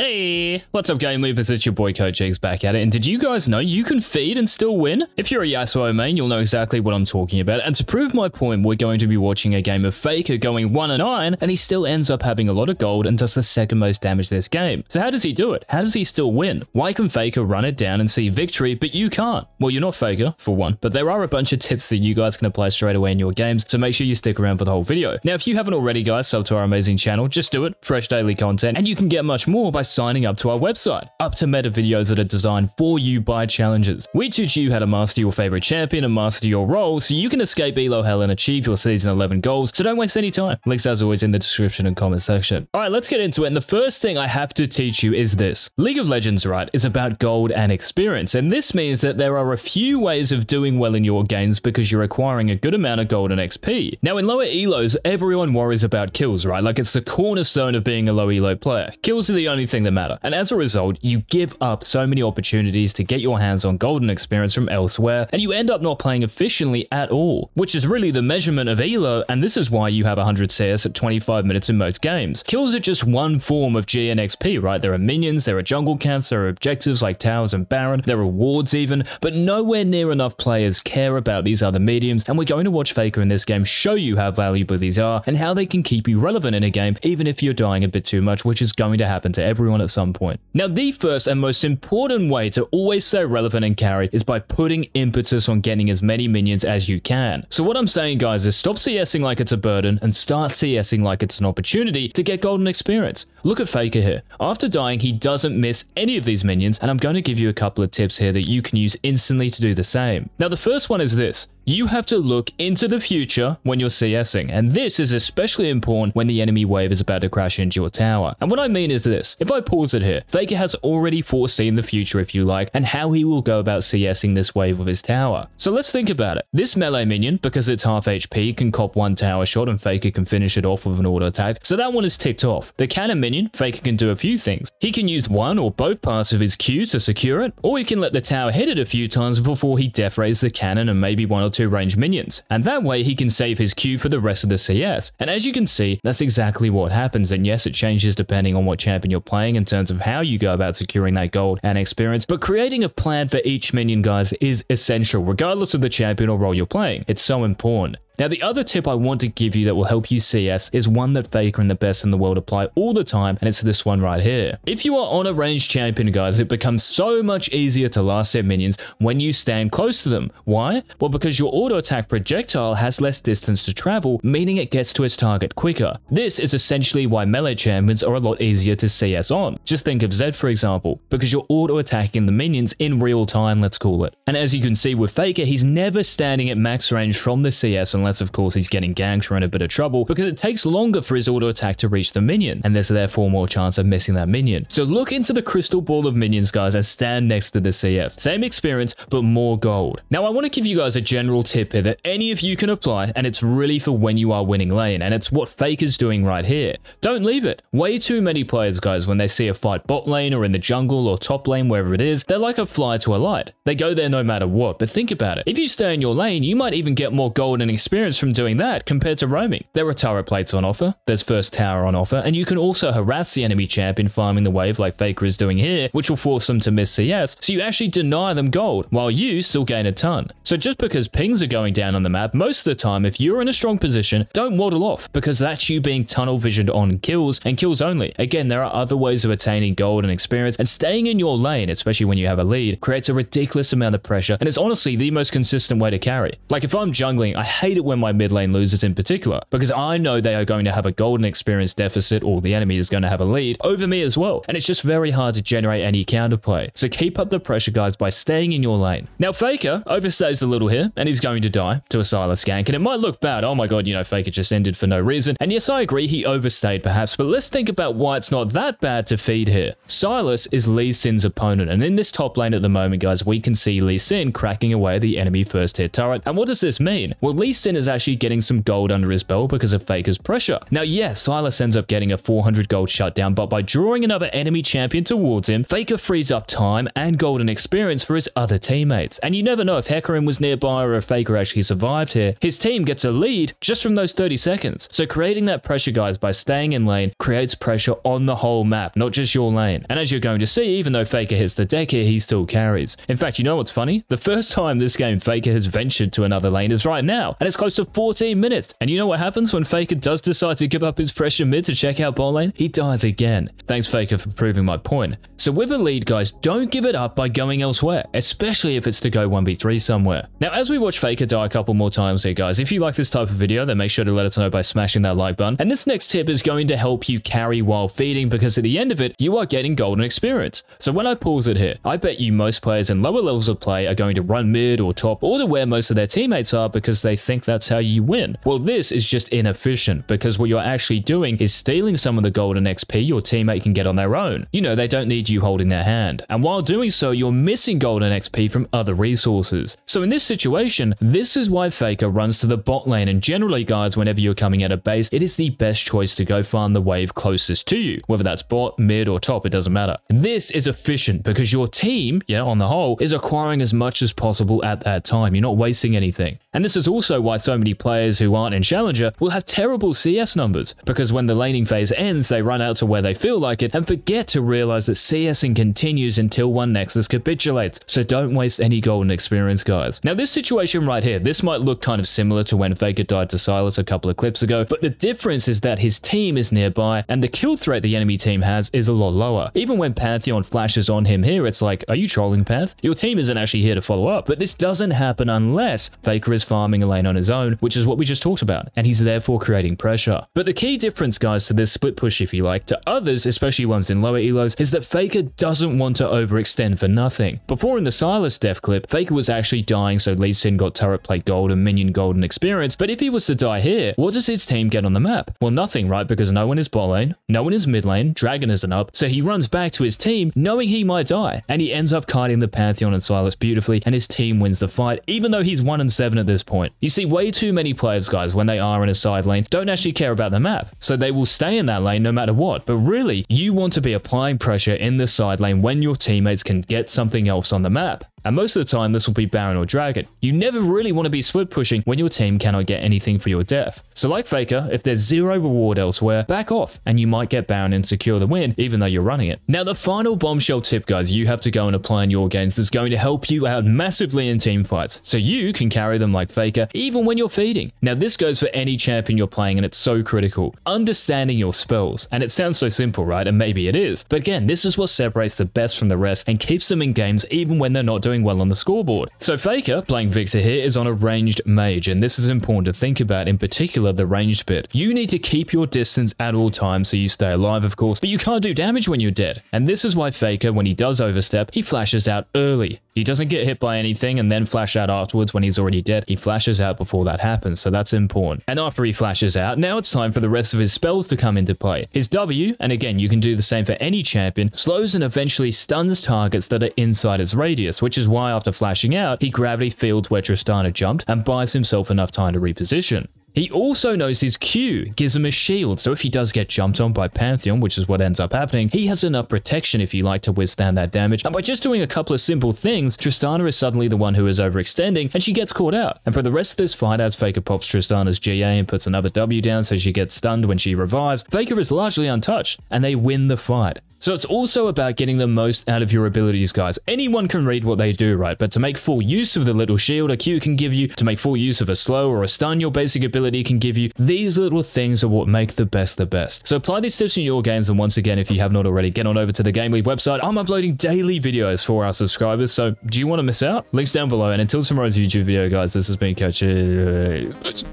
Hey, what's up Game loopers? it's your boy Coach Cheeks back at it, and did you guys know you can feed and still win? If you're a Yasuo main, you'll know exactly what I'm talking about, and to prove my point, we're going to be watching a game of Faker going 1-9, and he still ends up having a lot of gold and does the second most damage this game. So how does he do it? How does he still win? Why can Faker run it down and see victory, but you can't? Well, you're not Faker, for one, but there are a bunch of tips that you guys can apply straight away in your games, so make sure you stick around for the whole video. Now, if you haven't already guys, sub to our amazing channel, just do it, fresh daily content, and you can get much more by signing up to our website. Up to meta videos that are designed for you by challengers. We teach you how to master your favorite champion and master your role so you can escape elo hell and achieve your season 11 goals, so don't waste any time. Links as always in the description and comment section. Alright, let's get into it, and the first thing I have to teach you is this. League of Legends, right, is about gold and experience, and this means that there are a few ways of doing well in your games because you're acquiring a good amount of gold and XP. Now in lower elos, everyone worries about kills, right? Like it's the cornerstone of being a low elo player. Kills are the only anything that matter. And as a result, you give up so many opportunities to get your hands on golden experience from elsewhere, and you end up not playing efficiently at all, which is really the measurement of ELO, and this is why you have 100 CS at 25 minutes in most games. Kills are just one form of gnxp, right? There are minions, there are jungle camps, there are objectives like towers and baron, there are wards even, but nowhere near enough players care about these other mediums, and we're going to watch Faker in this game show you how valuable these are, and how they can keep you relevant in a game, even if you're dying a bit too much, which is going to happen to everyone everyone at some point. Now, the first and most important way to always stay relevant and carry is by putting impetus on getting as many minions as you can. So what I'm saying, guys, is stop CSing like it's a burden and start CSing like it's an opportunity to get golden experience. Look at Faker here. After dying, he doesn't miss any of these minions, and I'm going to give you a couple of tips here that you can use instantly to do the same. Now, the first one is this. You have to look into the future when you're CSing, and this is especially important when the enemy wave is about to crash into your tower. And what I mean is this, if I pause it here, Faker has already foreseen the future if you like, and how he will go about CSing this wave with his tower. So let's think about it. This melee minion, because it's half HP, can cop one tower shot and Faker can finish it off with an auto attack, so that one is ticked off. The cannon minion, Faker can do a few things. He can use one or both parts of his Q to secure it, or he can let the tower hit it a few times before he def rays the cannon and maybe one or two range minions, and that way he can save his Q for the rest of the CS. And as you can see, that's exactly what happens, and yes, it changes depending on what champion you're playing in terms of how you go about securing that gold and experience, but creating a plan for each minion, guys, is essential, regardless of the champion or role you're playing. It's so important. Now, the other tip I want to give you that will help you CS is one that Faker and the best in the world apply all the time, and it's this one right here. If you are on a ranged champion, guys, it becomes so much easier to last their minions when you stand close to them. Why? Well, because your auto-attack projectile has less distance to travel, meaning it gets to its target quicker. This is essentially why melee champions are a lot easier to CS on. Just think of Zed, for example, because you're auto-attacking the minions in real time, let's call it. And as you can see with Faker, he's never standing at max range from the CS unless of course he's getting ganked or in a bit of trouble, because it takes longer for his auto attack to reach the minion, and there's therefore more chance of missing that minion. So look into the crystal ball of minions, guys, and stand next to the CS. Same experience, but more gold. Now, I want to give you guys a general tip here that any of you can apply, and it's really for when you are winning lane, and it's what Faker's doing right here. Don't leave it. Way too many players, guys, when they see a fight bot lane or in the jungle or top lane, wherever it is, they're like a fly to a light. They go there no matter what, but think about it. If you stay in your lane, you might even get more gold and experience experience from doing that compared to roaming. There are tower plates on offer, there's first tower on offer, and you can also harass the enemy champ in farming the wave like Faker is doing here, which will force them to miss CS, so you actually deny them gold, while you still gain a ton. So just because pings are going down on the map, most of the time, if you're in a strong position, don't waddle off, because that's you being tunnel visioned on kills, and kills only. Again, there are other ways of attaining gold and experience, and staying in your lane, especially when you have a lead, creates a ridiculous amount of pressure, and it's honestly the most consistent way to carry. Like if I'm jungling, I hate it it when my mid lane loses in particular, because I know they are going to have a golden experience deficit or the enemy is going to have a lead over me as well. And it's just very hard to generate any counterplay. So keep up the pressure, guys, by staying in your lane. Now, Faker overstays a little here, and he's going to die to a Silas gank. And it might look bad. Oh my god, you know, Faker just ended for no reason. And yes, I agree, he overstayed perhaps, but let's think about why it's not that bad to feed here. Silas is Lee Sin's opponent, and in this top lane at the moment, guys, we can see Lee Sin cracking away the enemy first tier turret. And what does this mean? Well, Lee Sin is actually getting some gold under his belt because of Faker's pressure. Now, yes, Silas ends up getting a 400 gold shutdown, but by drawing another enemy champion towards him, Faker frees up time and golden experience for his other teammates. And you never know if Hecarim was nearby or if Faker actually survived here. His team gets a lead just from those 30 seconds. So creating that pressure, guys, by staying in lane creates pressure on the whole map, not just your lane. And as you're going to see, even though Faker hits the deck here, he still carries. In fact, you know what's funny? The first time this game Faker has ventured to another lane is right now, and it's close to 14 minutes. And you know what happens when Faker does decide to give up his pressure mid to check out bot lane? He dies again. Thanks Faker for proving my point. So with a lead guys, don't give it up by going elsewhere, especially if it's to go 1v3 somewhere. Now as we watch Faker die a couple more times here guys, if you like this type of video then make sure to let us know by smashing that like button. And this next tip is going to help you carry while feeding because at the end of it, you are getting golden experience. So when I pause it here, I bet you most players in lower levels of play are going to run mid or top or to where most of their teammates are because they think that that's how you win. Well, this is just inefficient because what you're actually doing is stealing some of the golden XP your teammate can get on their own. You know, they don't need you holding their hand. And while doing so, you're missing golden XP from other resources. So in this situation, this is why Faker runs to the bot lane and generally guys whenever you're coming at a base, it is the best choice to go find the wave closest to you, whether that's bot, mid or top, it doesn't matter. This is efficient because your team, yeah, on the whole, is acquiring as much as possible at that time. You're not wasting anything. And this is also why so many players who aren't in Challenger will have terrible CS numbers, because when the laning phase ends, they run out to where they feel like it and forget to realize that CSing continues until one Nexus capitulates, so don't waste any golden experience, guys. Now this situation right here, this might look kind of similar to when Faker died to Silas a couple of clips ago, but the difference is that his team is nearby and the kill threat the enemy team has is a lot lower. Even when Pantheon flashes on him here, it's like, are you trolling Path? Your team isn't actually here to follow up, but this doesn't happen unless Faker is farming a lane on his own, which is what we just talked about, and he's therefore creating pressure. But the key difference, guys, to this split push, if you like, to others, especially ones in lower elos, is that Faker doesn't want to overextend for nothing. Before in the Silas death clip, Faker was actually dying so Lee Sin got turret plate gold and minion gold and experience, but if he was to die here, what does his team get on the map? Well, nothing, right? Because no one is bot lane, no one is mid lane, Dragon isn't up, so he runs back to his team knowing he might die, and he ends up kiting the Pantheon and Silas beautifully, and his team wins the fight, even though he's 1-7 at this this point. You see, way too many players, guys, when they are in a side lane, don't actually care about the map. So they will stay in that lane no matter what. But really, you want to be applying pressure in the side lane when your teammates can get something else on the map. And most of the time, this will be Baron or Dragon. You never really want to be split pushing when your team cannot get anything for your death. So like Faker, if there's zero reward elsewhere, back off, and you might get Baron and secure the win, even though you're running it. Now, the final bombshell tip, guys, you have to go and apply in your games that's going to help you out massively in team fights, so you can carry them like Faker, even when you're feeding. Now, this goes for any champion you're playing, and it's so critical. Understanding your spells. And it sounds so simple, right? And maybe it is. But again, this is what separates the best from the rest and keeps them in games even when they're not doing doing well on the scoreboard. So Faker, playing Victor here, is on a ranged mage, and this is important to think about, in particular the ranged bit. You need to keep your distance at all times so you stay alive, of course, but you can't do damage when you're dead. And this is why Faker, when he does overstep, he flashes out early. He doesn't get hit by anything and then flash out afterwards when he's already dead. He flashes out before that happens, so that's important. And after he flashes out, now it's time for the rest of his spells to come into play. His W, and again, you can do the same for any champion, slows and eventually stuns targets that are inside its radius, which is why after flashing out, he gravity fields where Tristana jumped and buys himself enough time to reposition. He also knows his Q gives him a shield, so if he does get jumped on by Pantheon, which is what ends up happening, he has enough protection if you like to withstand that damage. And by just doing a couple of simple things, Tristana is suddenly the one who is overextending, and she gets caught out. And for the rest of this fight, as Faker pops Tristana's GA and puts another W down so she gets stunned when she revives, Faker is largely untouched, and they win the fight. So it's also about getting the most out of your abilities, guys. Anyone can read what they do, right? But to make full use of the little shield a Q can give you, to make full use of a slow or a stun your basic ability can give you, these little things are what make the best the best. So apply these tips in your games, and once again, if you have not already, get on over to the Game League website. I'm uploading daily videos for our subscribers, so do you want to miss out? Links down below, and until tomorrow's YouTube video, guys, this has been Coach...